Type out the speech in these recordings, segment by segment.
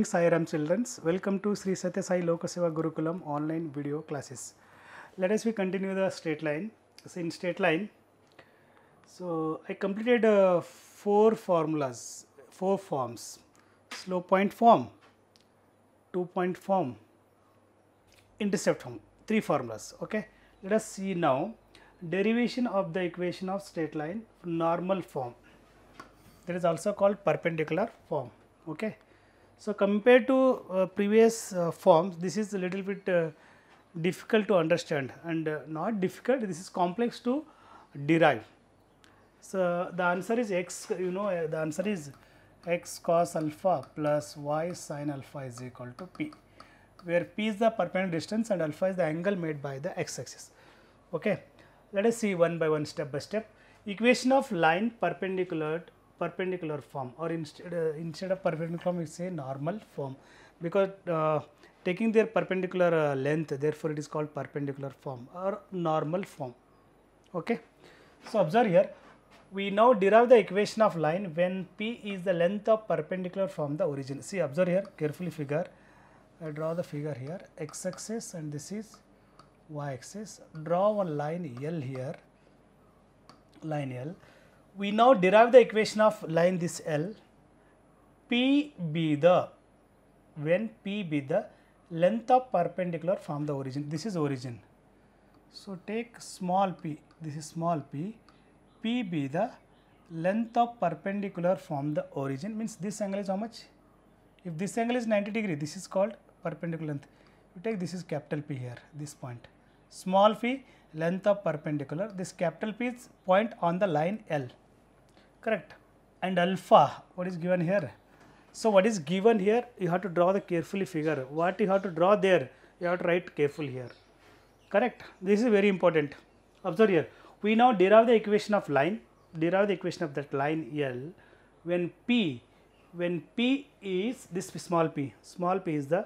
morning Sairam childrens. Welcome to Sri Satya Sai Lokaseva Gurukulam online video classes. Let us we continue the straight line. So in straight line, so I completed uh, four formulas, four forms, slope point form, two point form, intercept form, three formulas. Okay. Let us see now derivation of the equation of straight line normal form. That is also called perpendicular form. Okay. So, compared to uh, previous uh, forms, this is a little bit uh, difficult to understand and uh, not difficult, this is complex to derive. So, the answer is x, you know, the answer is x cos alpha plus y sin alpha is equal to p, where p is the perpendicular distance and alpha is the angle made by the x axis. Okay. Let us see one by one step by step. Equation of line perpendicular perpendicular form or instead uh, instead of perpendicular form we say normal form because uh, taking their perpendicular uh, length therefore it is called perpendicular form or normal form okay so observe here we now derive the equation of line when p is the length of perpendicular from the origin see observe here carefully figure i draw the figure here x axis and this is y axis draw one line l here line l we now derive the equation of line this L, P be the, when P be the length of perpendicular from the origin, this is origin. So, take small p, this is small p, p be the length of perpendicular from the origin means this angle is how much? If this angle is 90 degree, this is called perpendicular length. You take this is capital P here, this point. Small p, length of perpendicular this capital P is point on the line L correct and alpha what is given here. So, what is given here you have to draw the carefully figure what you have to draw there you have to write careful here correct this is very important observe here we now derive the equation of line derive the equation of that line L when P when P is this small p small p is the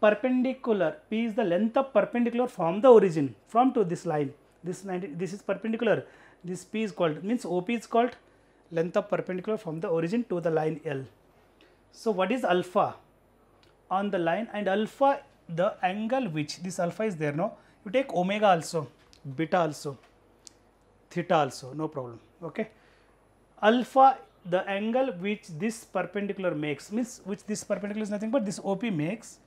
perpendicular P is the length of perpendicular from the origin from to this line this 90 this is perpendicular this P is called means OP is called length of perpendicular from the origin to the line L. So, what is alpha on the line and alpha the angle which this alpha is there no you take omega also beta also theta also no problem okay alpha the angle which this perpendicular makes means which this perpendicular is nothing but this op makes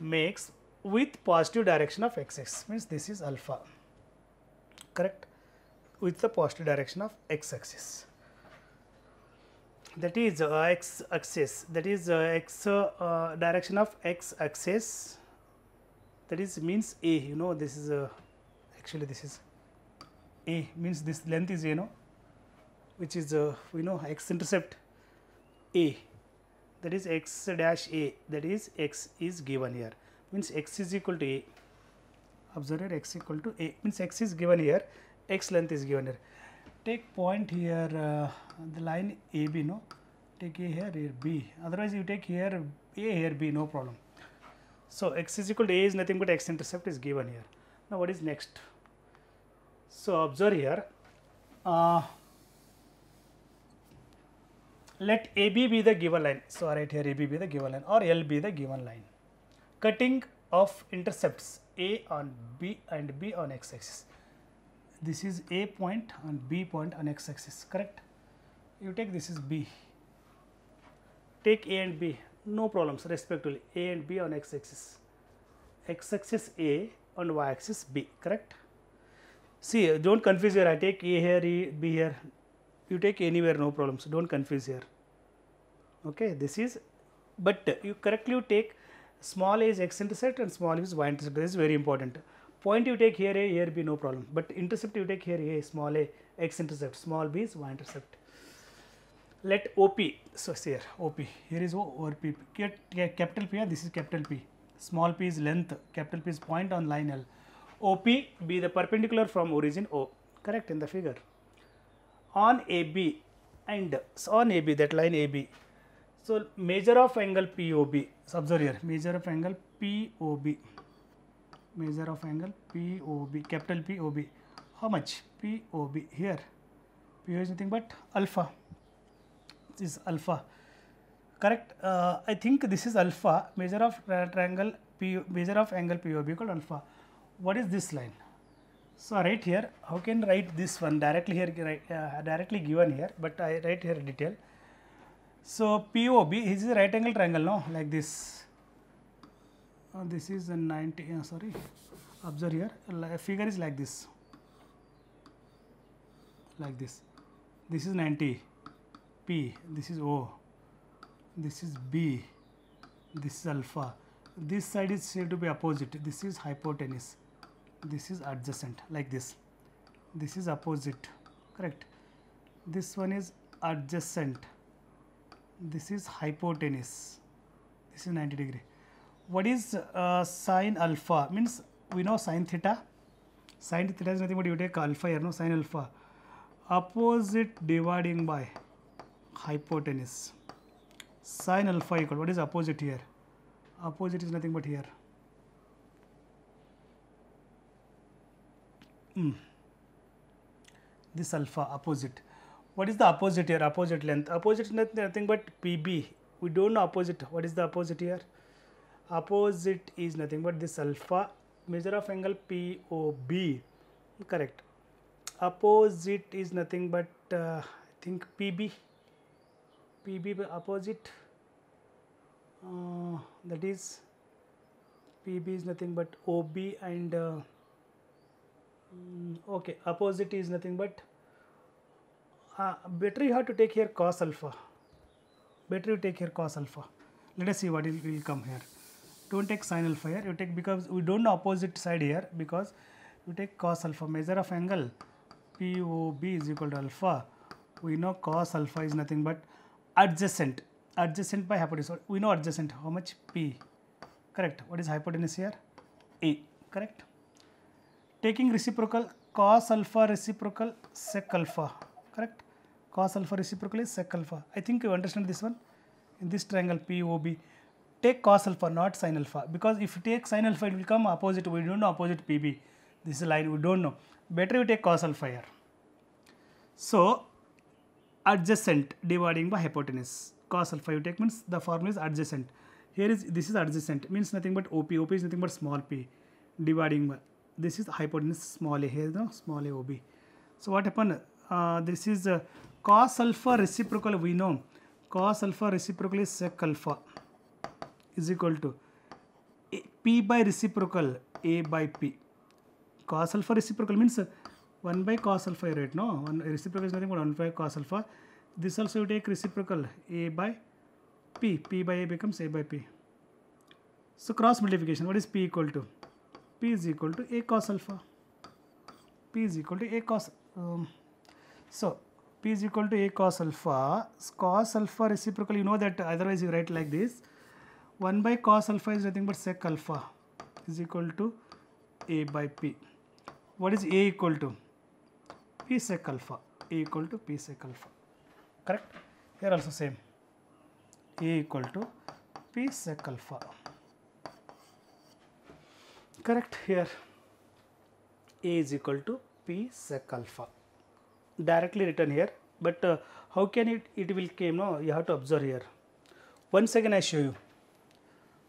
makes with positive direction of x axis means this is alpha correct with the positive direction of x axis that is uh, x axis that is uh, x uh, uh direction of x axis that is means a you know this is uh, actually this is a means this length is you know which is you uh, know x intercept a that is x dash a that is x is given here means x is equal to a observe here x equal to a means x is given here x length is given here take point here uh, the line ab no take a here here b otherwise you take here a here b no problem so x is equal to a is nothing but x intercept is given here now what is next so observe here uh, let AB be the given line. So, I write here AB be the given line or L be the given line. Cutting of intercepts A on B and B on x axis. This is A point and B point on x axis, correct? You take this is B. Take A and B, no problems respectively, A and B on x axis. x axis A on y axis B, correct? See, don't confuse here. I take A here, e, B here, you take anywhere no problems do not confuse here okay this is but you correctly take small a is x intercept and small is y intercept this is very important point you take here a here b no problem but intercept you take here a small a x intercept small b is y intercept let op so here op here is o over p capital p this is capital p small p is length capital p is point on line l op be the perpendicular from origin o correct in the figure on AB and on AB that line AB. So, measure of angle POB, so observe here measure of angle POB, measure of angle POB, capital POB, how much POB here, PO is nothing but alpha, this is alpha, correct, uh, I think this is alpha, measure of triangle P, measure of angle POB equal alpha, what is this line, so, right here how can write this one directly here uh, directly given here, but I write here detail. So, POB is a right angle triangle now like this. Uh, this is a 90 uh, sorry observe here uh, figure is like this like this this is 90 p this is o this is b this is alpha this side is said to be opposite this is hypotenuse this is adjacent like this this is opposite correct this one is adjacent this is hypotenuse this is 90 degree what is uh, sine alpha means we know sine theta sine theta is nothing but you take alpha here no sine alpha opposite dividing by hypotenuse sine alpha equal what is opposite here opposite is nothing but here mm, this alpha opposite. What is the opposite here? Opposite length. Opposite is nothing but PB. We don't know opposite. What is the opposite here? Opposite is nothing but this alpha measure of angle POB. Correct. Opposite is nothing but uh, I think PB. PB opposite. Uh, that is PB is nothing but OB and uh, Mm, okay, opposite is nothing but uh, better you have to take here cos alpha. Better you take here cos alpha. Let us see what will, will come here. Don't take sin alpha here. You take because we don't know opposite side here because you take cos alpha. Measure of angle POB is equal to alpha. We know cos alpha is nothing but adjacent. Adjacent by hypotenuse. We know adjacent. How much P? Correct. What is hypotenuse here? A. Correct taking reciprocal cos alpha reciprocal sec alpha correct cos alpha reciprocal is sec alpha I think you understand this one in this triangle POB take cos alpha not sin alpha because if you take sin alpha it will come opposite we don't know opposite PB this line we don't know better you take cos alpha here. So adjacent dividing by hypotenuse cos alpha you take means the formula is adjacent here is this is adjacent means nothing but OP OP is nothing but small p dividing by this is hypotenuse small a here no small a ob so what happened uh, this is uh, cos alpha reciprocal we know cos alpha reciprocal is sec alpha is equal to a, p by reciprocal a by p cos alpha reciprocal means 1 by cos alpha right no one reciprocal is nothing but 1 by cos alpha this also you take reciprocal a by p p by a becomes a by p so cross multiplication what is p equal to p is equal to a cos alpha p is equal to a cos um, so p is equal to a cos alpha cos alpha reciprocal you know that otherwise you write like this 1 by cos alpha is nothing but sec alpha is equal to a by p what is a equal to p sec alpha a equal to p sec alpha correct here also same a equal to p sec alpha correct here A is equal to P sec alpha directly written here but uh, how can it it will came no you have to observe here once again I show you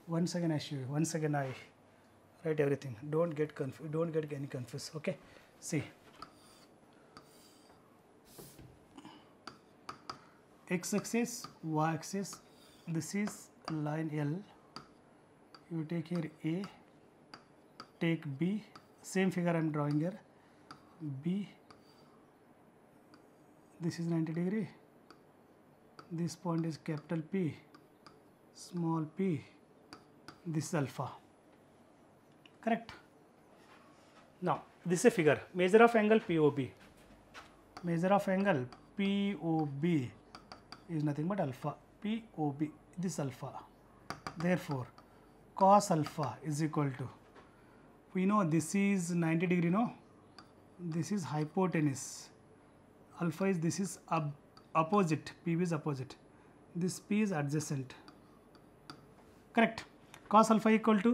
once again I show you once again I write everything don't get confused don't get any confused okay see x axis y axis this is line L you take here A take B same figure I am drawing here B this is 90 degree this point is capital P small p this is alpha correct now this is a figure measure of angle POB measure of angle POB is nothing but alpha POB this alpha therefore cos alpha is equal to we know this is 90 degree no this is hypotenuse alpha is this is up, opposite p is opposite this p is adjacent correct cos alpha equal to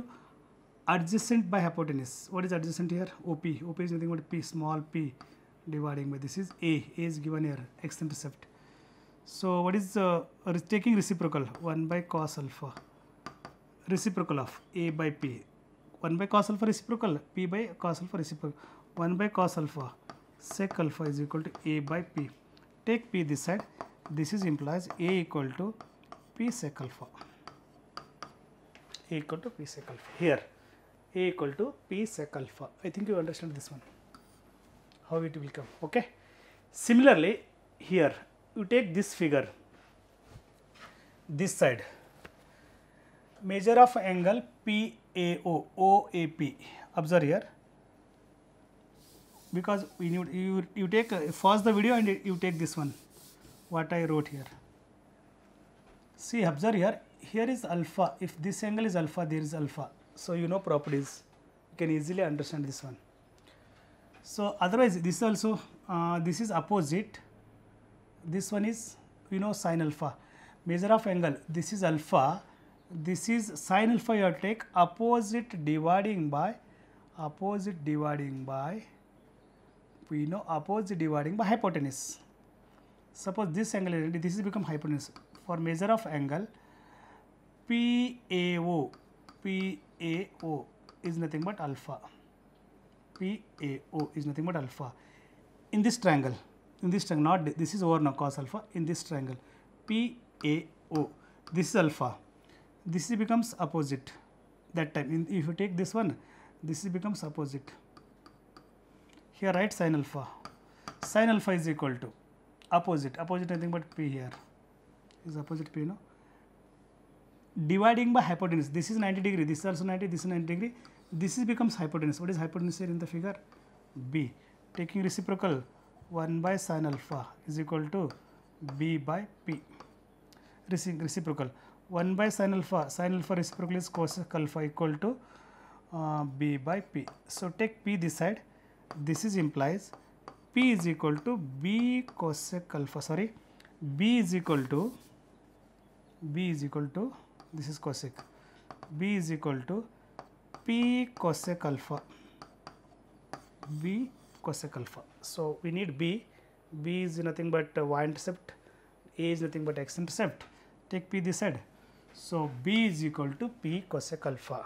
adjacent by hypotenuse what is adjacent here op op is nothing but p small p dividing by this is a a is given here x intercept so what is uh, taking reciprocal 1 by cos alpha reciprocal of a by p 1 by cos alpha reciprocal p by cos alpha reciprocal 1 by cos alpha sec alpha is equal to a by p take p this side this is implies a equal to p sec alpha a equal to p sec alpha here a equal to p sec alpha i think you understand this one how it will come okay similarly here you take this figure this side measure of angle p AO, OAP. Observe here because you, you, you take first the video and you take this one what I wrote here. See observe here here is alpha if this angle is alpha there is alpha so you know properties you can easily understand this one. So otherwise this also uh, this is opposite this one is you know sine alpha measure of angle this is alpha this is sin alpha you take opposite dividing by opposite dividing by we know opposite dividing by hypotenuse suppose this angle this is become hypotenuse for measure of angle PAO PAO is nothing but alpha PAO is nothing but alpha in this triangle in this triangle not this is over now cos alpha in this triangle PAO this is alpha this becomes opposite that time in, if you take this one this becomes opposite here right sin alpha sin alpha is equal to opposite opposite nothing but p here is opposite p No. dividing by hypotenuse this is 90 degree this is also 90 this is 90 degree this is becomes hypotenuse what is hypotenuse here in the figure b taking reciprocal 1 by sin alpha is equal to b by p reciprocal 1 by sin alpha, sin alpha reciprocal is cos alpha equal to uh, b by p. So, take p this side, this is implies p is equal to b cos alpha, sorry, b is equal to, b is equal to, this is cosec, b is equal to p cos alpha, b cos alpha. So, we need b, b is nothing but uh, y intercept, a is nothing but x intercept, take p this side so, B is equal to P cosec alpha.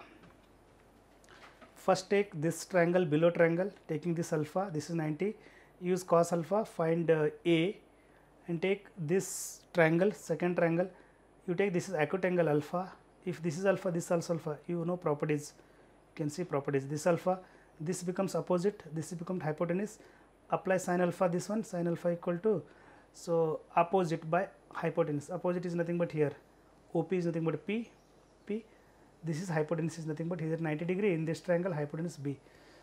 First take this triangle below triangle taking this alpha this is 90 use cos alpha find uh, A and take this triangle second triangle you take this is acute angle alpha if this is alpha this also alpha you know properties you can see properties this alpha this becomes opposite this becomes hypotenuse apply sine alpha this one sine alpha equal to so opposite by hypotenuse opposite is nothing but here OP is nothing but P, P. This is hypotenuse is nothing but here 90 degree in this triangle hypotenuse B.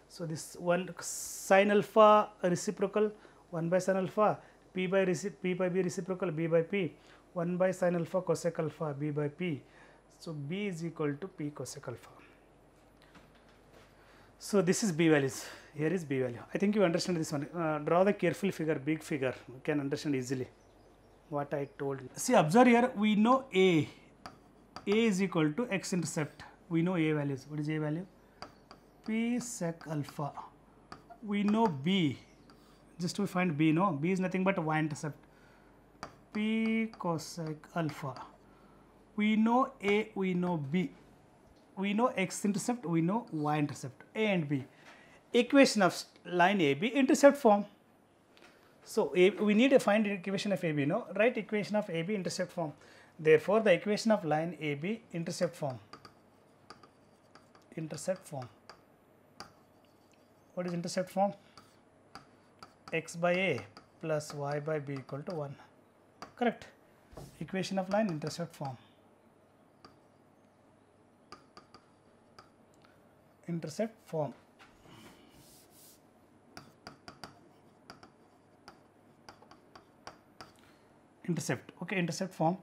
So, this one sine alpha reciprocal 1 by sin alpha P by P by B reciprocal B by P 1 by sin alpha cosec alpha B by P. So, B is equal to P cosec alpha. So, this is B values here is B value. I think you understand this one uh, draw the careful figure big figure you can understand easily what I told you. See observe here we know A, A is equal to x intercept, we know A values, what is A value? P sec alpha, we know B, just to find B no, B is nothing but y intercept, P cosec alpha, we know A, we know B, we know x intercept, we know y intercept, A and B. Equation of line AB intercept form so, a, we need to find equation of AB, no? Write equation of AB intercept form. Therefore, the equation of line AB intercept form. Intercept form. What is intercept form? x by a plus y by b equal to 1. Correct. Equation of line intercept form. Intercept form. intercept okay intercept form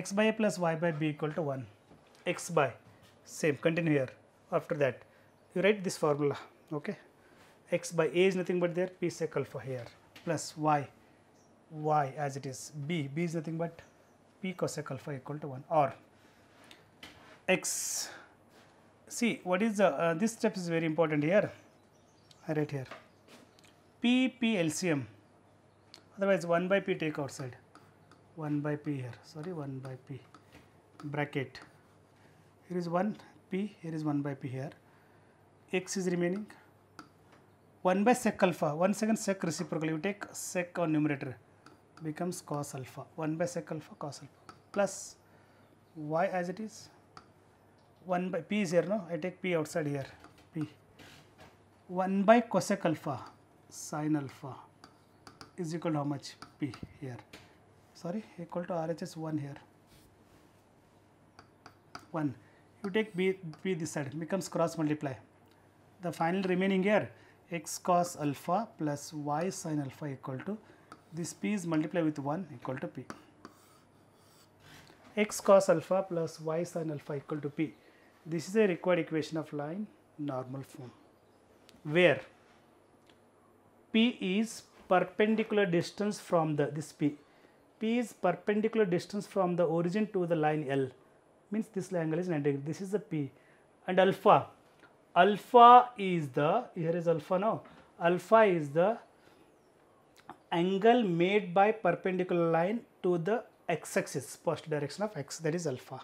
x by a plus y by b equal to 1 x by same continue here after that you write this formula okay x by a is nothing but there p sec alpha here plus y y as it is b b is nothing but p cos alpha equal to 1 or x see what is the uh, this step is very important here I write here p p LCM otherwise 1 by p take outside 1 by p here sorry 1 by p bracket here is 1 p here is 1 by p here x is remaining 1 by sec alpha once again sec reciprocal you take sec on numerator becomes cos alpha 1 by sec alpha cos alpha plus y as it is 1 by p is here no I take p outside here p 1 by cosec alpha sine alpha is equal to how much p here sorry equal to RHS 1 here 1 you take B, B this side becomes cross multiply the final remaining here x cos alpha plus y sin alpha equal to this p is multiplied with 1 equal to p x cos alpha plus y sin alpha equal to p this is a required equation of line normal form where p is perpendicular distance from the this p P is perpendicular distance from the origin to the line L means this angle is 90 degree this is the P and alpha alpha is the here is alpha now alpha is the angle made by perpendicular line to the x axis post direction of x that is alpha.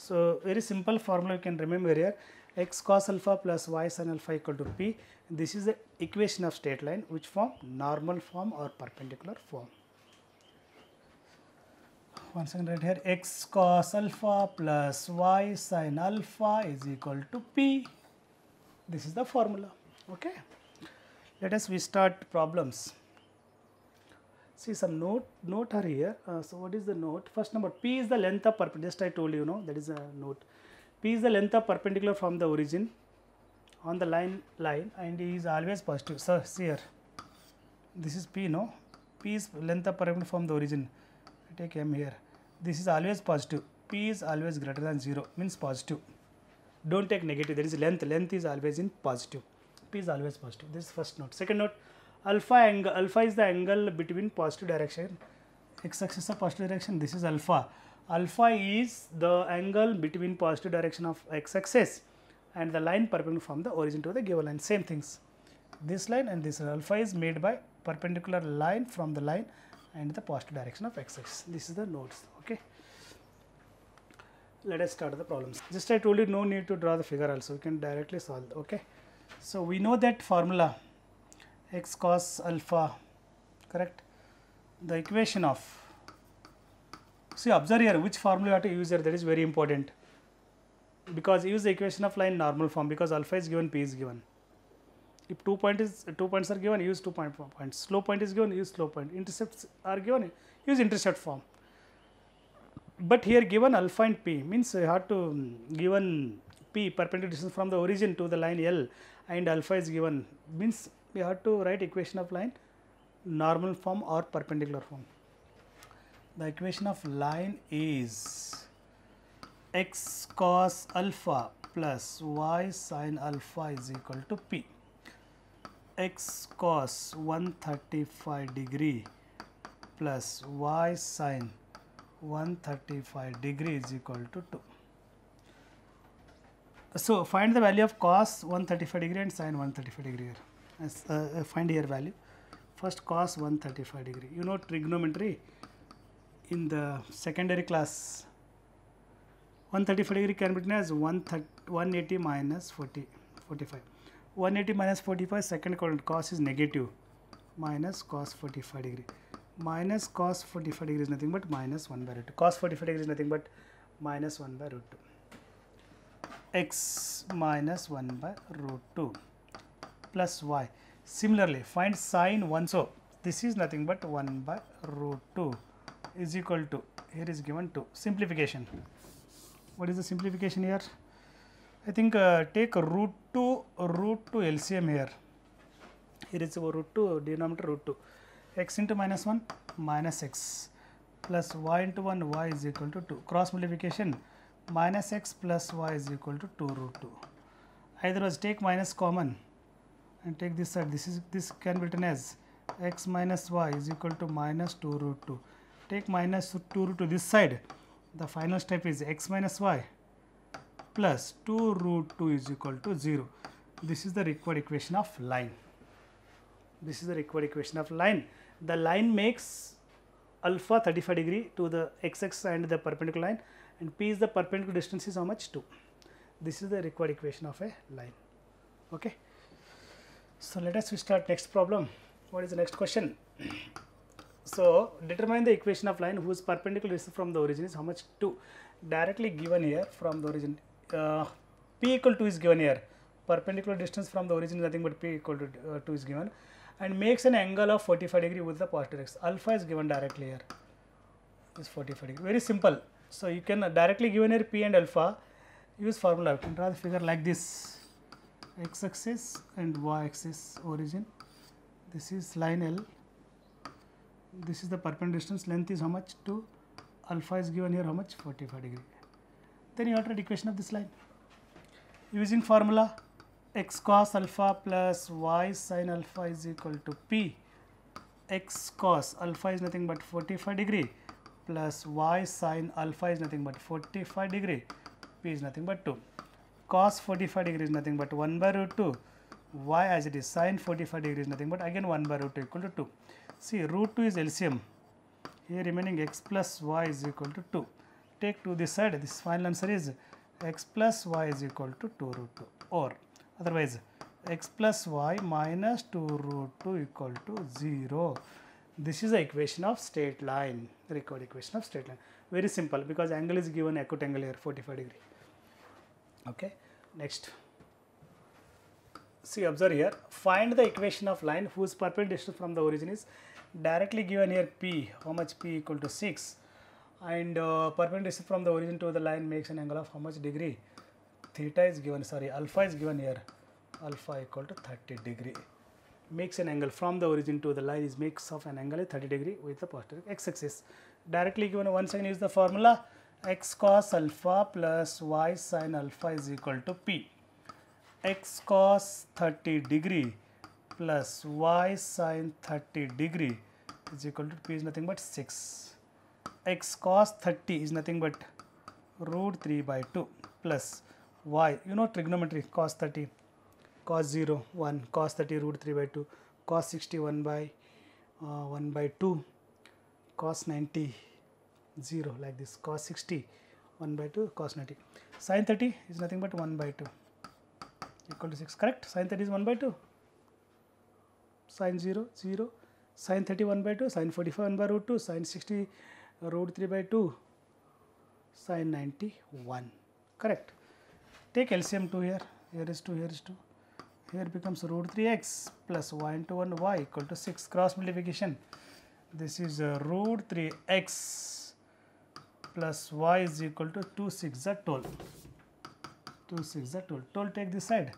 So, very simple formula you can remember here x cos alpha plus y sin alpha equal to p this is the equation of straight line which form normal form or perpendicular form concentrate here x cos alpha plus y sin alpha is equal to p. This is the formula. Okay. Let us we start problems. See some note note are here. Uh, so what is the note? First number p is the length of perpendicular. Just I told you, know that is a note. p is the length of perpendicular from the origin on the line line and is always positive. So here this is p no. p is length of perpendicular from the origin. I take m here this is always positive p is always greater than 0 means positive don't take negative there is length length is always in positive p is always positive this is first note second note alpha angle alpha is the angle between positive direction x axis of positive direction this is alpha alpha is the angle between positive direction of x axis and the line perpendicular from the origin to the given line same things this line and this alpha is made by perpendicular line from the line and the positive direction of x-axis. This is the nodes. Okay. Let us start the problems. Just I told you no need to draw the figure also. we can directly solve. Okay. So we know that formula x cos alpha correct the equation of see observe here which formula you have to use here that is very important because use the equation of line normal form because alpha is given p is given if two point is two points are given, use two point points. Slow point is given, use slow point. Intercepts are given, use intercept form. But here given alpha and p means you have to mm, given p perpendicular distance from the origin to the line L and alpha is given means we have to write equation of line normal form or perpendicular form. The equation of line is x cos alpha plus y sin alpha is equal to p x cos 135 degree plus y sin 135 degree is equal to 2. So, find the value of cos 135 degree and sin 135 degree here. Uh, uh, find here value. First cos 135 degree. You know trigonometry in the secondary class 135 degree can be written as 180 minus 40, 45. 180 minus 45 second quadrant cos is negative minus cos 45 degree minus cos 45 degree is nothing but minus 1 by root 2 cos 45 degree is nothing but minus 1 by root 2 x minus 1 by root 2 plus y similarly find sine 1 so this is nothing but 1 by root 2 is equal to here is given 2 simplification what is the simplification here I think uh, take root 2 root to LCM here. Here is our root 2, denominator root 2. x into minus 1 minus x plus y into 1 y is equal to 2. Cross multiplication minus x plus y is equal to 2 root 2. Either was take minus common and take this side. This is this can be written as x minus y is equal to minus 2 root 2. Take minus 2 root 2 this side. The final step is x minus y plus 2 root 2 is equal to 0. This is the required equation of line. This is the required equation of line. The line makes alpha 35 degree to the x axis and the perpendicular line and p is the perpendicular distance is how much 2. This is the required equation of a line. Okay. So, let us start next problem. What is the next question? So, determine the equation of line whose perpendicular distance from the origin is how much 2 directly given here from the origin uh, p equal to is given here perpendicular distance from the origin is nothing but p equal to uh, 2 is given and makes an angle of 45 degree with the positive x. Alpha is given directly here is 45 degree. Very simple. So, you can directly given here p and alpha use formula. You can draw the figure like this x axis and y axis origin. This is line L. This is the perpendicular distance. Length is how much? 2. Alpha is given here how much? 45 degree. Then you have to write equation of this line using formula x cos alpha plus y sin alpha is equal to p x cos alpha is nothing but 45 degree plus y sin alpha is nothing but 45 degree p is nothing but 2 cos 45 degree is nothing but 1 by root 2 y as it is sine 45 degree is nothing but again 1 by root 2 equal to 2 see root 2 is LCM here remaining x plus y is equal to 2 take to this side this final answer is x plus y is equal to 2 root 2 or otherwise x plus y minus 2 root 2 equal to 0. This is the equation of straight line, the required equation of straight line. Very simple because angle is given acute angle here 45 degree. Okay. Next, see observe here, find the equation of line whose perpendicular distance from the origin is directly given here p, how much p equal to 6 and uh, perpendicular distance from the origin to the line makes an angle of how much degree theta is given sorry alpha is given here alpha equal to 30 degree makes an angle from the origin to the line is makes of an angle 30 degree with the posterior x axis directly given once again use the formula x cos alpha plus y sin alpha is equal to p x cos 30 degree plus y sin 30 degree is equal to p is nothing but 6 x cos 30 is nothing but root 3 by 2 plus y. You know trigonometry cos 30, cos 0, 1, cos 30 root 3 by 2, cos 60 1 by uh, 1 by 2, cos 90 0 like this, cos 60 1 by 2, cos 90. Sin 30 is nothing but 1 by 2 equal to 6 correct sin 30 is 1 by 2 sin 0 0 sin 30 1 by 2 sin 45 1 by root 2 sin 60 uh, root 3 by 2 sin 91 correct Take LCM 2 here, here is 2, here is 2. Here becomes root 3x plus y into 1 y equal to 6 cross multiplication. This is uh, root 3x plus y is equal to 2 6 z, 12. 2 6 z, 12. 12 take this side.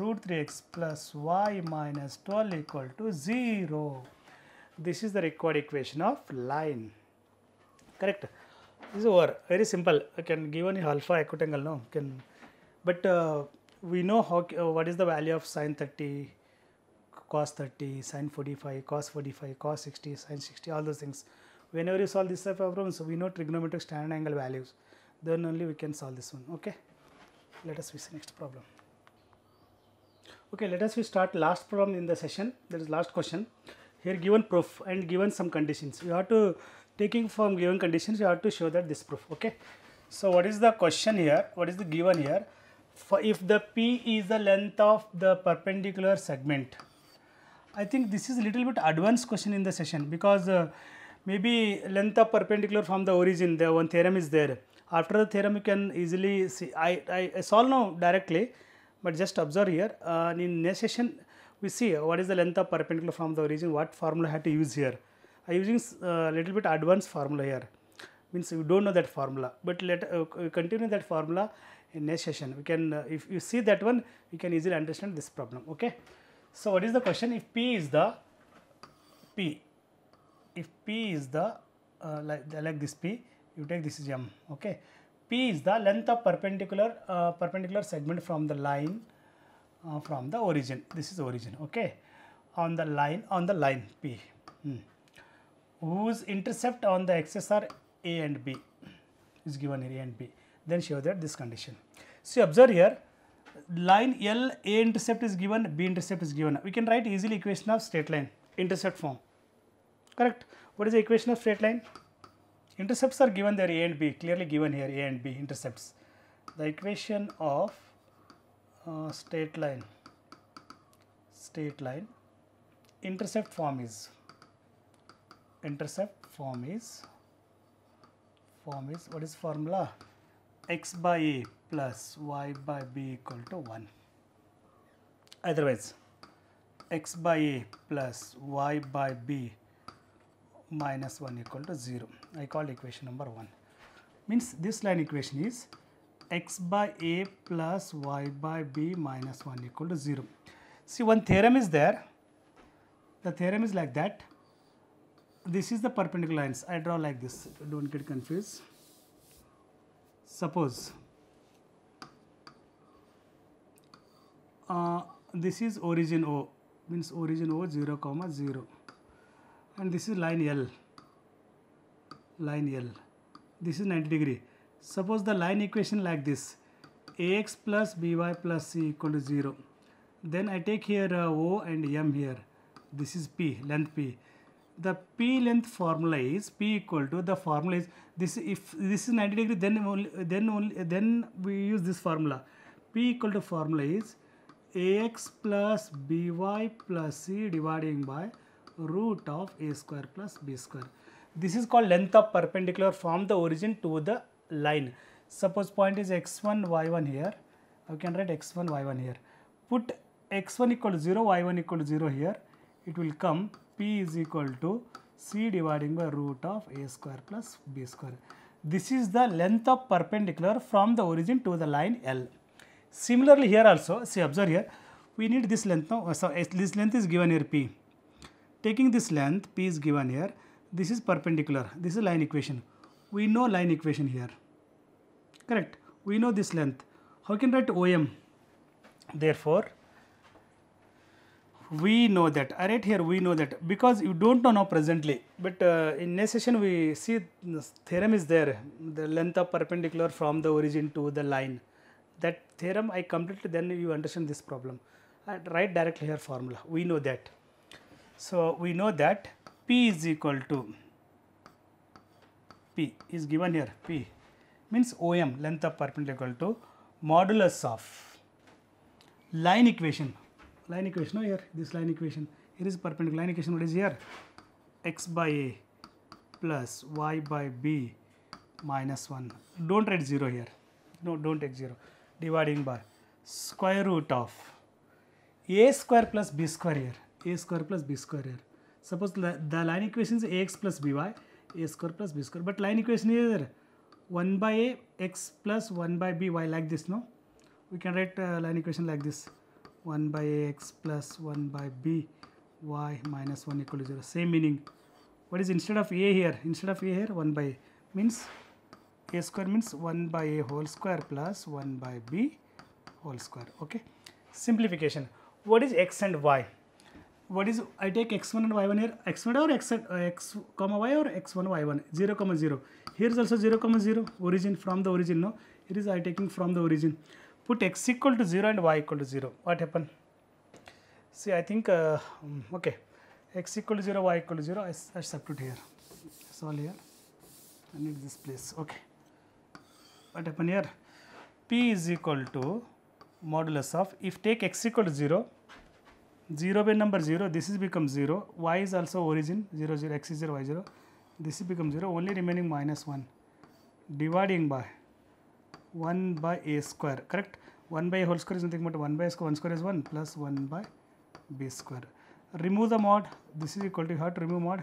Root 3x plus y minus 12 equal to 0. This is the required equation of line. Correct. This is over. Very simple. I can given alpha acute angle now. Can but uh, we know how, uh, what is the value of sine 30 cos 30 sine 45 cos 45 cos 60 sine 60 all those things whenever you solve this type of problems we know trigonometric standard angle values then only we can solve this one okay let us see next problem okay let us we start last problem in the session that is last question here given proof and given some conditions you have to taking from given conditions you have to show that this proof okay so what is the question here what is the given here for if the P is the length of the perpendicular segment. I think this is a little bit advanced question in the session because uh, maybe length of perpendicular from the origin, the one theorem is there. After the theorem, you can easily see, I, I, I solve now directly, but just observe here. Uh, in next session, we see what is the length of perpendicular from the origin, what formula I have to use here. I using a uh, little bit advanced formula here, means you don't know that formula, but let uh, continue that formula in session, We can, uh, if you see that one, we can easily understand this problem, okay. So, what is the question? If P is the P, if P is the, uh, like, like this P, you take this is M, okay. P is the length of perpendicular, uh, perpendicular segment from the line, uh, from the origin, this is origin, okay, on the line, on the line P, hmm. whose intercept on the axis are A and B is given here A and B then show that this condition. So, observe here line L A intercept is given, B intercept is given. We can write easily equation of straight line intercept form. Correct. What is the equation of straight line? Intercepts are given there A and B clearly given here A and B intercepts. The equation of uh, straight line straight line intercept form is intercept form is form is what is formula x by a plus y by b equal to 1. Otherwise, x by a plus y by b minus 1 equal to 0. I call equation number 1. Means this line equation is x by a plus y by b minus 1 equal to 0. See one theorem is there. The theorem is like that. This is the perpendicular lines. I draw like this. Don't get confused. Suppose uh, this is origin O means origin O 0 comma 0 and this is line L line L this is 90 degree suppose the line equation like this ax plus by plus c equal to 0 then I take here uh, O and M here this is P length P the p length formula is p equal to the formula is this if this is 90 degree then only then only then we use this formula p equal to formula is ax plus by plus c dividing by root of a square plus b square this is called length of perpendicular from the origin to the line suppose point is x1 y1 here I can write x1 y1 here put x1 equal to 0 y1 equal to 0 here it will come P is equal to C dividing by root of A square plus B square. This is the length of perpendicular from the origin to the line L. Similarly, here also, see observe here, we need this length now, so eh, this length is given here P. Taking this length, P is given here, this is perpendicular, this is line equation. We know line equation here, correct? We know this length. How can write OM? Therefore, we know that uh, right here we know that because you do not know now presently but uh, in next session we see theorem is there the length of perpendicular from the origin to the line that theorem I completed then you understand this problem I uh, write directly here formula we know that. So, we know that P is equal to P is given here P means OM length of perpendicular to modulus of line equation line equation here this line equation here is perpendicular line equation what is here x by a plus y by b minus 1 don't write zero here no don't take zero dividing by square root of a square plus b square here a square plus b square here suppose the line equation is ax plus by a square plus b square but line equation is here 1 by a x plus 1 by b y like this no we can write uh, line equation like this 1 by ax plus 1 by b y minus 1 equal to 0 same meaning what is instead of a here instead of a here 1 by a means a square means 1 by a whole square plus 1 by b whole square okay simplification what is x and y what is I take x1 and y1 here x1 or x, x comma y or x1 y1 0 comma 0 here is also 0 comma 0 origin from the origin no it is I taking from the origin put x equal to 0 and y equal to 0 what happened see I think uh, mm, okay x equal to 0 y equal to 0 I, I substitute here it's all here I need this place okay what happened here p is equal to modulus of if take x equal to 0 0 by number 0 this is become 0 y is also origin 0 0 x is 0 y 0 this is become 0 only remaining minus 1 dividing by 1 by a square correct 1 by a whole square is nothing but 1 by a square 1 square is 1 plus 1 by b square remove the mod this is equal to you have to remove mod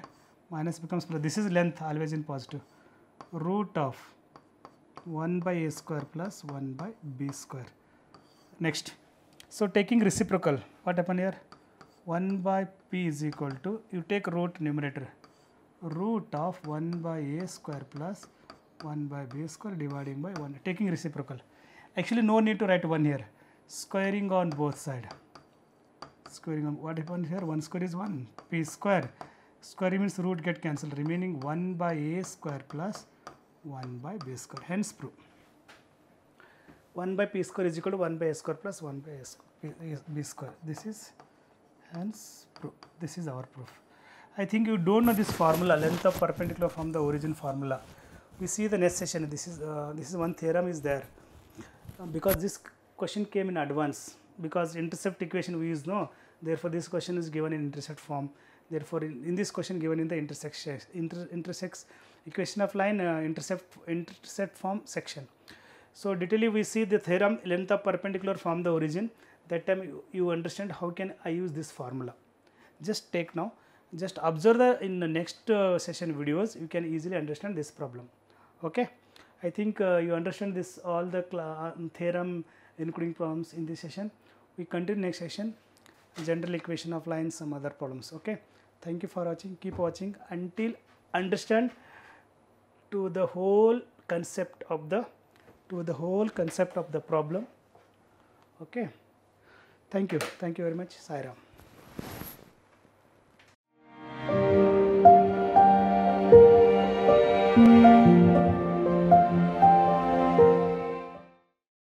minus becomes plus this is length always in positive root of 1 by a square plus 1 by b square next so taking reciprocal what happened here 1 by p is equal to you take root numerator root of 1 by a square plus 1 by b square dividing by 1 taking reciprocal. Actually no need to write 1 here squaring on both side squaring on what happened here 1 square is 1 p square square means root get cancelled remaining 1 by a square plus 1 by b square hence prove 1 by p square is equal to 1 by a square plus 1 by a square, b square this is hence proof this is our proof I think you don't know this formula length of perpendicular from the origin formula we see the next session this is uh, this is one theorem is there uh, because this question came in advance because intercept equation we use no therefore this question is given in intercept form therefore in, in this question given in the intersection inter, intersects equation of line uh, intercept intercept form section so detail we see the theorem length of perpendicular from the origin that time you, you understand how can i use this formula just take now just observe the in the next uh, session videos you can easily understand this problem okay i think uh, you understand this all the uh, theorem including problems in this session we continue next session general equation of lines some other problems okay thank you for watching keep watching until understand to the whole concept of the to the whole concept of the problem okay thank you thank you very much sairam